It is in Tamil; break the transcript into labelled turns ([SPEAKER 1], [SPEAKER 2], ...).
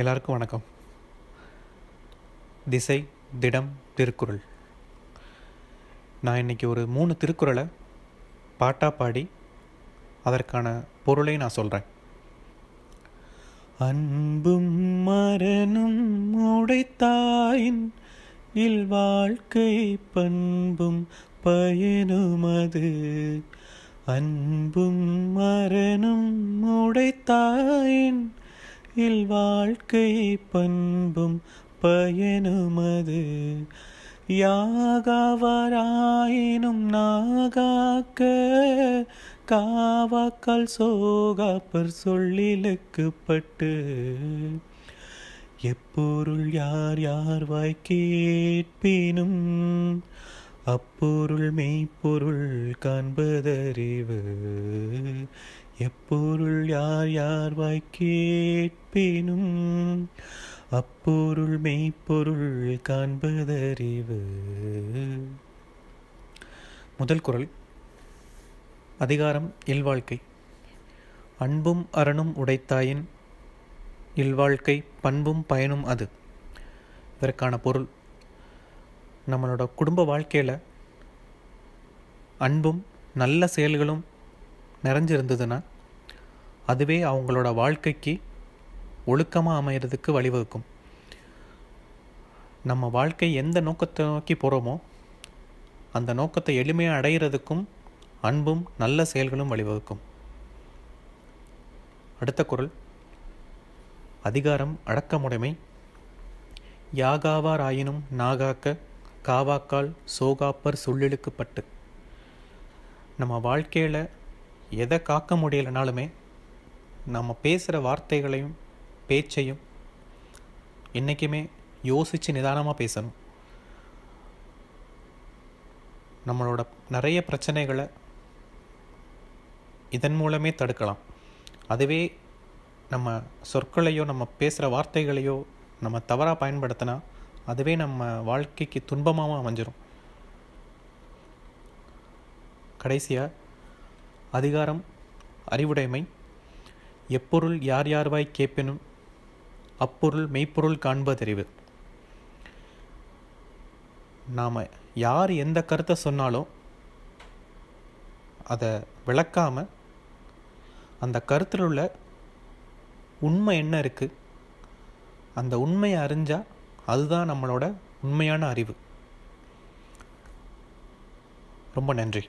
[SPEAKER 1] எல்லாருக்கும் வணக்கம் திசை திடம் திருக்குறள் நான் இன்னைக்கு ஒரு மூணு திருக்குறளை பாட்டாக பாடி அதற்கான பொருளை நான் சொல்கிறேன்
[SPEAKER 2] அன்பும் மரணும் உடைத்தாயின் இல் வாழ்க்கை பண்பும் பயனுமது அன்பும் மரணும் உடைத்தாயின் இல் வாழ்க்கை பண்பும் பயனுமது யாகவராயினும் நாகாக்க காவாக்கால் சோகாப்பர் சொல்லிலுக்குப்பட்டு எப்பொருள் யார் யார் வாய்க்கேட்பினும் கேட்பினும் அப்பொருள் மெய்ப்பொருள் காண்பதறிவு எப்பொருள் யார் யார் வாய் அப்பொருள் மெய்ப்பொருள்
[SPEAKER 1] காண்பதறிவு முதல் குரல் அதிகாரம் இல்வாழ்க்கை அன்பும் அரணும் உடைத்தாயின் இல்வாழ்க்கை பண்பும் பயனும் அது இதற்கான பொருள் நம்மளோட குடும்ப வாழ்க்கையில் அன்பும் நல்ல செயல்களும் நிறைஞ்சிருந்ததுன்னா அதுவே அவங்களோட வாழ்க்கைக்கு ஒழுக்கமாக அமைகிறதுக்கு வழிவகுக்கும் நம்ம வாழ்க்கை எந்த நோக்கத்தை நோக்கி போகிறோமோ அந்த நோக்கத்தை எளிமையாக அடைகிறதுக்கும் அன்பும் நல்ல செயல்களும் வழிவகுக்கும் அடுத்த குரல் அதிகாரம் அடக்கமுடைமை யாகாவாராயினும் நாகாக்க காவாக்கால் சோகாப்பர் சொல்லெழுக்கப்பட்டு நம்ம வாழ்க்கையில் எதை காக்க முடியலைனாலுமே நம்ம பேசுகிற வார்த்தைகளையும் பேச்சையும் என்றைக்குமே யோசித்து நிதானமாக பேசணும் நம்மளோட நிறைய பிரச்சனைகளை இதன் மூலமே தடுக்கலாம் அதுவே நம்ம சொற்களையோ நம்ம பேசுகிற வார்த்தைகளையோ நம்ம தவறாக பயன்படுத்தினா அதுவே நம்ம வாழ்க்கைக்கு துன்பமாகவும் அமைஞ்சிரும் கடைசியாக அதிகாரம் அறிவுடைமை எப்பொருள் யார் யார்வாய் கேட்பினும் அப்பொருள் மெய்ப்பொருள் காண்பதறிவு நாம் யார் எந்த கருத்தை சொன்னாலும் அதை விளக்காமல் அந்த கருத்தில் உள்ள உண்மை என்ன இருக்குது அந்த உண்மையை அறிஞ்சால் அதுதான் நம்மளோட உண்மையான அறிவு ரொம்ப நன்றி